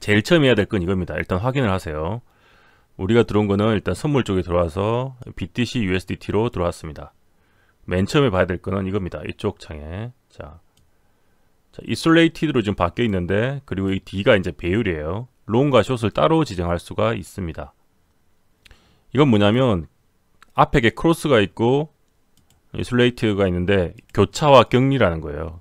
제일 처음 해야 될 건 이겁니다. 일단 확인을 하세요. 우리가 들어온 거는 일단 선물 쪽에 들어와서 BTC USDT로 들어왔습니다. 맨 처음에 봐야 될 거는 이겁니다. 이쪽 창에 자, 자 이솔레이티드로 지금 바뀌어 있는데 그리고 이 D가 이제 배율이에요. 롱과 숏을 따로 지정할 수가 있습니다. 이건 뭐냐면 앞에 게 크로스가 있고 이솔레이트가 있는데 교차와 격리라는 거예요.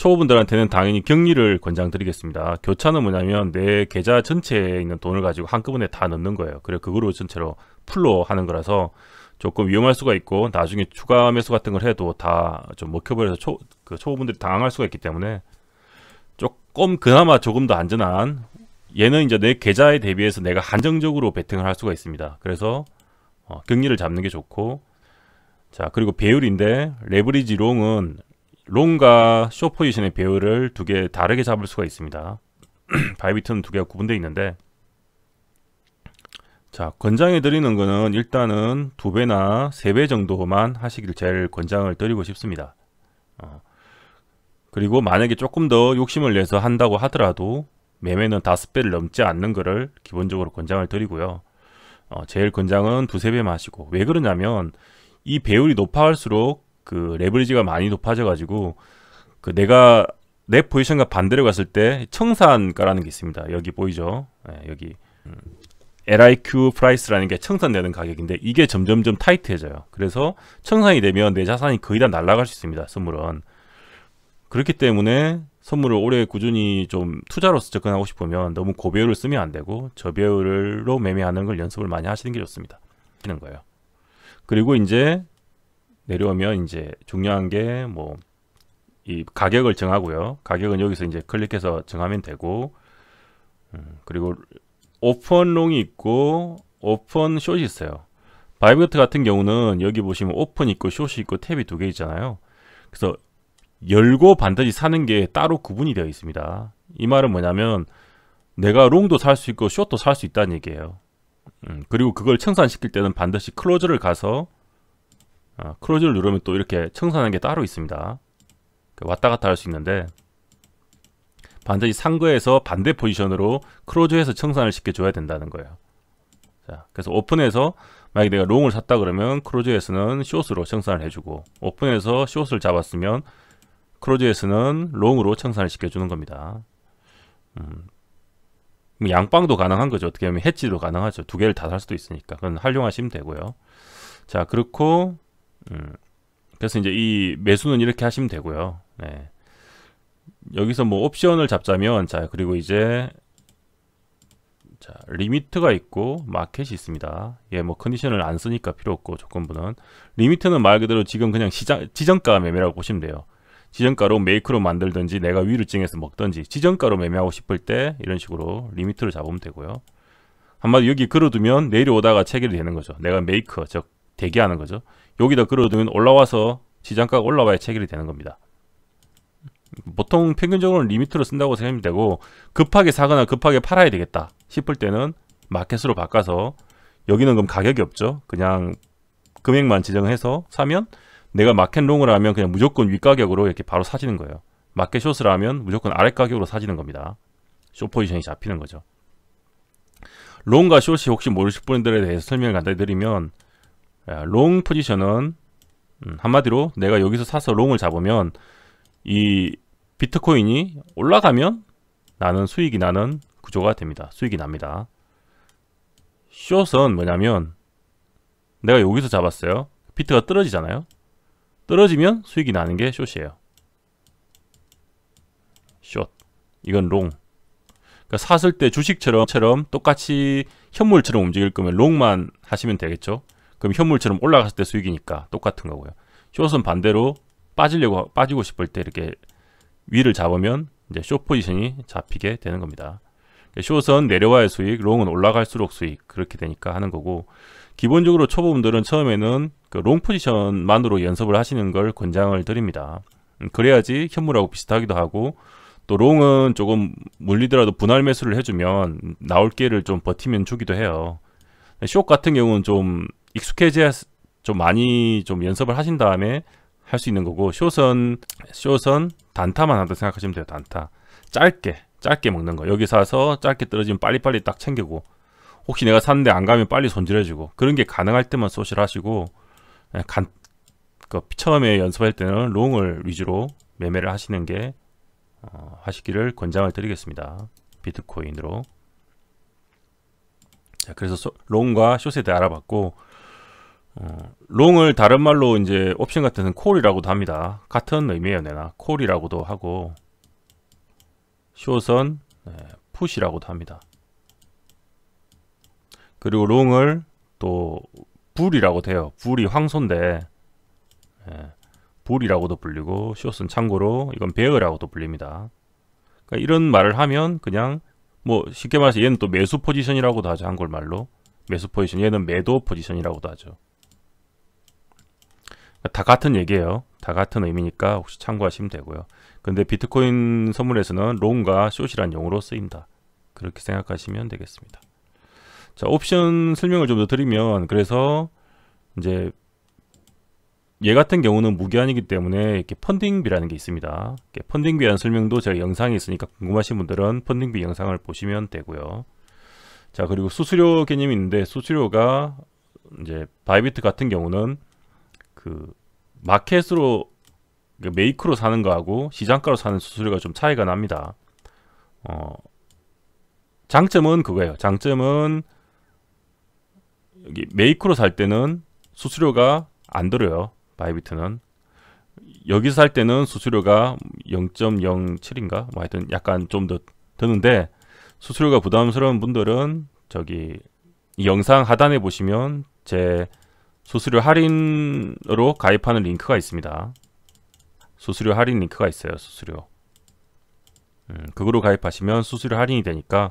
초보분들한테는 당연히 격리를 권장드리겠습니다. 교차는 뭐냐면 내 계좌 전체에 있는 돈을 가지고 한꺼번에 다 넣는 거예요. 그래 그거로 전체로 풀로 하는 거라서 조금 위험할 수가 있고 나중에 추가 매수 같은 걸 해도 다 좀 먹혀버려서 초, 그 초보분들이 당황할 수가 있기 때문에 조금 그나마 조금 더 안전한 얘는 이제 내 계좌에 대비해서 내가 한정적으로 배팅을할 수가 있습니다. 그래서 어, 격리를 잡는 게 좋고 자 그리고 배율인데 레버리지 롱은 롱과 쇼 포지션의 배열을 두 개 다르게 잡을 수가 있습니다. 바이비트는 두 개가 구분되어 있는데 자 권장해 드리는 거는 일단은 두 배나 세 배 정도만 하시길 제일 권장을 드리고 싶습니다. 어. 그리고 만약에 조금 더 욕심을 내서 한다고 하더라도 매매는 다섯 배를 넘지 않는 것을 기본적으로 권장을 드리고요. 어, 제일 권장은 두세 배만 하시고 왜 그러냐면 이 배율이 높아갈수록 그 레버리지가 많이 높아져가지고 그 내가 내 포지션과 반대로 갔을 때 청산가라는 게 있습니다. 여기 보이죠? 네, 여기 음. LIQ 프라이스라는 게 청산되는 가격인데 이게 점점점 타이트해져요. 그래서 청산이 되면 내 자산이 거의 다 날아갈 수 있습니다. 선물은 그렇기 때문에 선물을 오래 꾸준히 좀 투자로서 접근하고 싶으면 너무 고배율을 쓰면 안 되고 저배율로 매매하는 걸 연습을 많이 하시는 게 좋습니다. 하는 거예요. 그리고 이제 내려오면 이제 중요한 게 뭐 이 가격을 정하고요. 가격은 여기서 이제 클릭해서 정하면 되고 음, 그리고 오픈 롱이 있고 오픈 숏이 있어요. 바이브트 같은 경우는 여기 보시면 오픈 있고 숏이 있고 탭이 두 개 있잖아요. 그래서 열고 반드시 사는 게 따로 구분이 되어 있습니다. 이 말은 뭐냐면 내가 롱도 살 수 있고 숏도 살 수 있다는 얘기예요. 음, 그리고 그걸 청산시킬 때는 반드시 클로즈를 가서 어, 크로즈를 누르면 또 이렇게 청산하는 게 따로 있습니다. 그 왔다 갔다 할 수 있는데 반드시 상거에서 반대 포지션으로 크로즈에서 청산을 시켜줘야 된다는 거예요. 자, 그래서 오픈에서 만약에 내가 롱을 샀다 그러면 크로즈에서는 숏으로 청산을 해주고 오픈에서 숏을 잡았으면 크로즈에서는 롱으로 청산을 시켜주는 겁니다. 음, 뭐 양방도 가능한 거죠. 어떻게 보면 해치도 가능하죠. 두 개를 다 살 수도 있으니까. 그건 활용하시면 되고요. 자, 그렇고 음. 그래서 이제 이 매수는 이렇게 하시면 되고요. 네. 여기서 뭐 옵션을 잡자면 자 그리고 이제 자 리미트가 있고 마켓이 있습니다. 예뭐 컨디션을 안 쓰니까 필요 없고 조건부는 리미트는 말 그대로 지금 그냥 시장 지정가 매매라고 보시면 돼요. 지정가로 메이크로 만들든지 내가 위를 찡해서 먹든지 지정가로 매매하고 싶을 때 이런 식으로 리미트를 잡으면 되고요. 한마디 여기 걸어두면 내일오다가 체결이 되는 거죠. 내가 메이크 즉 대기하는 거죠. 여기다 끌어두면 올라와서 지장가가 올라와야 체결이 되는 겁니다. 보통 평균적으로는 리미트로 쓴다고 생각이 되고 급하게 사거나 급하게 팔아야 되겠다 싶을 때는 마켓으로 바꿔서 여기는 그럼 가격이 없죠. 그냥 금액만 지정해서 사면 내가 마켓롱을 하면 그냥 무조건 윗가격으로 이렇게 바로 사지는 거예요. 마켓숏을 하면 무조건 아래가격으로 사지는 겁니다. 숏 포지션이 잡히는 거죠. 롱과 숏이 혹시 모르실 분들에 대해서 설명을 간단히 드리면 롱 예, 포지션은 음, 한마디로 내가 여기서 사서 롱을 잡으면 이 비트코인이 올라가면 나는 수익이 나는 구조가 됩니다. 수익이 납니다. 숏은 뭐냐면 내가 여기서 잡았어요. 비트가 떨어지잖아요. 떨어지면 수익이 나는 게 숏이에요. 숏. 이건 롱. 그러니까 샀을 때 주식처럼 똑같이 현물처럼 움직일 거면 롱만 하시면 되겠죠. 그럼 현물처럼 올라갔을 때 수익이니까 똑같은 거고요. 숏은 반대로 빠지려고 빠지고 싶을 때 이렇게 위를 잡으면 이제 숏 포지션이 잡히게 되는 겁니다. 숏은 그러니까 내려와야 수익, 롱은 올라갈수록 수익 그렇게 되니까 하는 거고 기본적으로 초보분들은 처음에는 그 롱 포지션만으로 연습을 하시는 걸 권장을 드립니다. 음, 그래야지 현물하고 비슷하기도 하고 또 롱은 조금 물리더라도 분할 매수를 해주면 나올 기회를 좀 버티면 주기도 해요. 숏 같은 경우는 좀 익숙해져야 좀 많이 좀 연습을 하신 다음에 할 수 있는 거고 쇼선 쇼선 단타만 한다 고 생각하시면 돼요 단타 짧게 짧게 먹는 거 여기 사서 짧게 떨어지면 빨리빨리 딱 챙기고 혹시 내가 샀는데 안 가면 빨리 손질해주고 그런 게 가능할 때만 소실 하시고 예, 간, 그 처음에 연습할 때는 롱을 위주로 매매를 하시는 게 어, 하시기를 권장을 드리겠습니다 비트코인으로 자, 그래서 롱과 숏에 대해 알아봤고 어, 롱을 다른 말로 이제 옵션 같은 데는 콜이라고도 합니다. 같은 의미예요, 내나. 콜이라고도 하고 숏은 네, 푸시라고도 합니다. 그리고 롱을 또 불이라고 돼요. 불이 황소인데 네, 불이라고도 불리고 숏은 참고로 이건 베어라고도 불립니다. 그러니까 이런 말을 하면 그냥 뭐 쉽게 말해서 얘는 또 매수 포지션이라고도 하죠. 한글말로 매수 포지션 얘는 매도 포지션이라고도 하죠. 다 같은 얘기예요. 다 같은 의미니까 혹시 참고하시면 되고요. 근데 비트코인 선물에서는 롱과 숏이란 용어로 쓰인다. 그렇게 생각하시면 되겠습니다. 자, 옵션 설명을 좀 더 드리면 그래서 이제 얘 같은 경우는 무기한이기 때문에 이렇게 펀딩비라는 게 있습니다. 펀딩비에 대한 설명도 제가 영상이 있으니까 궁금하신 분들은 펀딩비 영상을 보시면 되고요. 자 그리고 수수료 개념이 있는데 수수료가 이제 바이비트 같은 경우는 그 마켓으로 그 메이크로 사는 거하고 시장가로 사는 수수료가 좀 차이가 납니다. 어, 장점은 그거예요. 장점은 여기 메이크로 살 때는 수수료가 안 들어요. 바이비트는 여기서 살 때는 수수료가 0.07인가? 뭐 하여튼 약간 좀 더 드는데 수수료가 부담스러운 분들은 저기 이 영상 하단에 보시면 제 수수료 할인으로 가입하는 링크가 있습니다. 수수료 할인 링크가 있어요. 수수료. 음, 그거로 가입하시면 수수료 할인이 되니까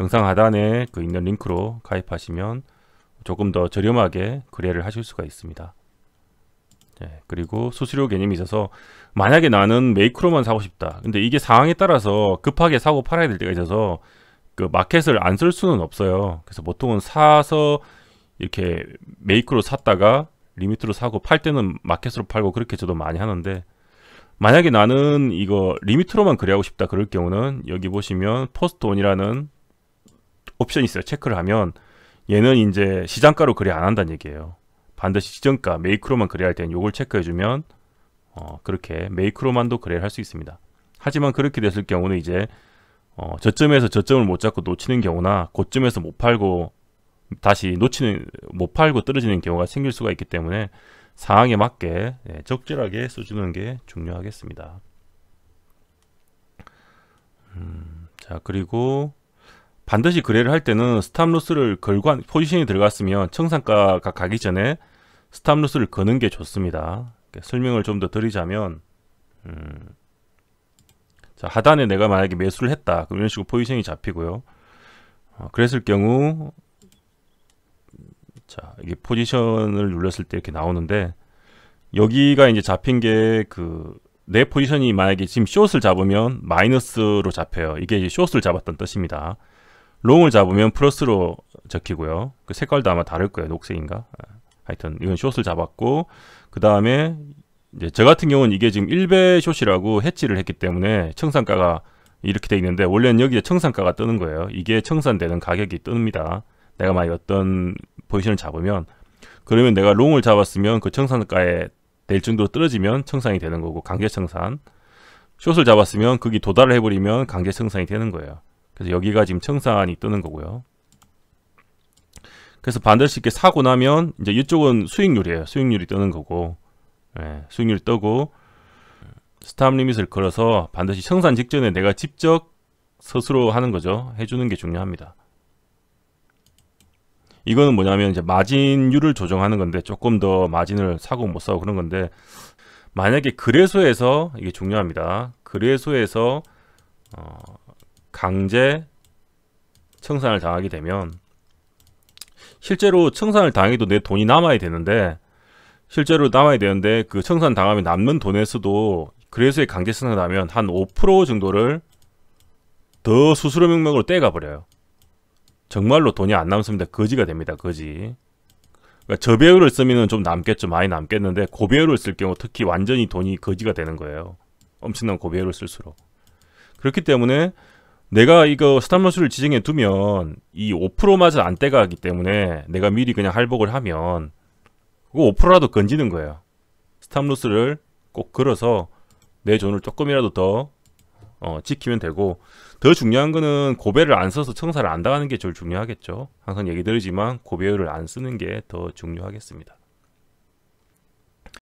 영상 하단에 그 있는 링크로 가입하시면 조금 더 저렴하게 거래를 하실 수가 있습니다. 네, 그리고 수수료 개념이 있어서 만약에 나는 메이크로만 사고 싶다. 근데 이게 상황에 따라서 급하게 사고 팔아야 될 때가 있어서 그 마켓을 안 쓸 수는 없어요. 그래서 보통은 사서 이렇게 메이크로 샀다가 리미트로 사고 팔 때는 마켓으로 팔고 그렇게 저도 많이 하는데 만약에 나는 이거 리미트로만 그래하고 싶다 그럴 경우는 여기 보시면 포스트 온이라는 옵션이 있어요 체크를 하면 얘는 이제 시장가로 그래 안 한다는 얘기예요 반드시 시정가 메이크로만 그래할 때는 요걸 체크해 주면 어, 그렇게 메이크로만도 그래를 할 수 있습니다 하지만 그렇게 됐을 경우는 이제 어, 저점에서 저점을 못 잡고 놓치는 경우나 고점에서 못 팔고 다시 놓치는 못 팔고 떨어지는 경우가 생길 수가 있기 때문에 상황에 맞게 예, 적절하게 써주는 게 중요하겠습니다. 음, 자 그리고 반드시 거래를 할 때는 스탑로스를 걸고 포지션이 들어갔으면 청산가가 가기 전에 스탑로스를 거는 게 좋습니다. 설명을 좀 더 드리자면 음, 자 하단에 내가 만약에 매수를 했다 그럼 이런 식으로 포지션이 잡히고요. 어, 그랬을 경우 자, 이게 포지션을 눌렀을 때 이렇게 나오는데 여기가 이제 잡힌 게 그 내 포지션이 만약에 지금 숏을 잡으면 마이너스로 잡혀요. 이게 이제 숏을 잡았던 뜻입니다. 롱을 잡으면 플러스로 적히고요. 그 색깔도 아마 다를 거예요. 녹색인가? 아, 하여튼 이건 숏을 잡았고 그 다음에 이제 저 같은 경우는 이게 지금 1배 숏이라고 해치를 했기 때문에 청산가가 이렇게 돼 있는데 원래는 여기에 청산가가 뜨는 거예요. 이게 청산되는 가격이 뜹니다. 내가 만약 어떤 포지션을 잡으면 그러면 내가 롱을 잡았으면 그 청산가에 될 정도로 떨어지면 청산이 되는 거고 강제 청산 숏을 잡았으면 거기 도달을 해버리면 강제 청산이 되는 거예요 그래서 여기가 지금 청산이 뜨는 거고요 그래서 반드시 이렇게 사고 나면 이제 이쪽은 수익률이에요 수익률이 뜨는 거고 예, 수익률 뜨고 스탑 리밋을 걸어서 반드시 청산 직전에 내가 직접 스스로 하는 거죠 해주는 게 중요합니다 이거는 뭐냐면 이제 마진율을 조정하는 건데 조금 더 마진을 사고 못 사고 그런 건데 만약에 그래소에서 이게 중요합니다. 그래소에서 어, 강제 청산을 당하게 되면 실제로 청산을 당해도 내 돈이 남아야 되는데 실제로 남아야 되는데 그 청산 당하면 남는 돈에서도 그래소의 강제 청산을 하면 한 5% 정도를 더 수수료 명목으로 떼가 버려요. 정말로 돈이 안 남습니다. 거지가 됩니다. 거지. 그러니까 저배율을 쓰면 좀 남겠죠. 많이 남겠는데 고배율을 쓸 경우 특히 완전히 돈이 거지가 되는 거예요. 엄청난 고배율을 쓸수록. 그렇기 때문에 내가 이거 스탑러스를 지정해 두면 이 5%마저 안 떼가기 때문에 내가 미리 그냥 할복을 하면 그거 5%라도 건지는 거예요. 스탑러스를 꼭 걸어서 내 존을 조금이라도 더 어, 지키면 되고 더 중요한 거는 고배를 안 써서 청사를 안 당하는 게 제일 중요하겠죠. 항상 얘기 드리지만 고배율을 안 쓰는 게 더 중요하겠습니다.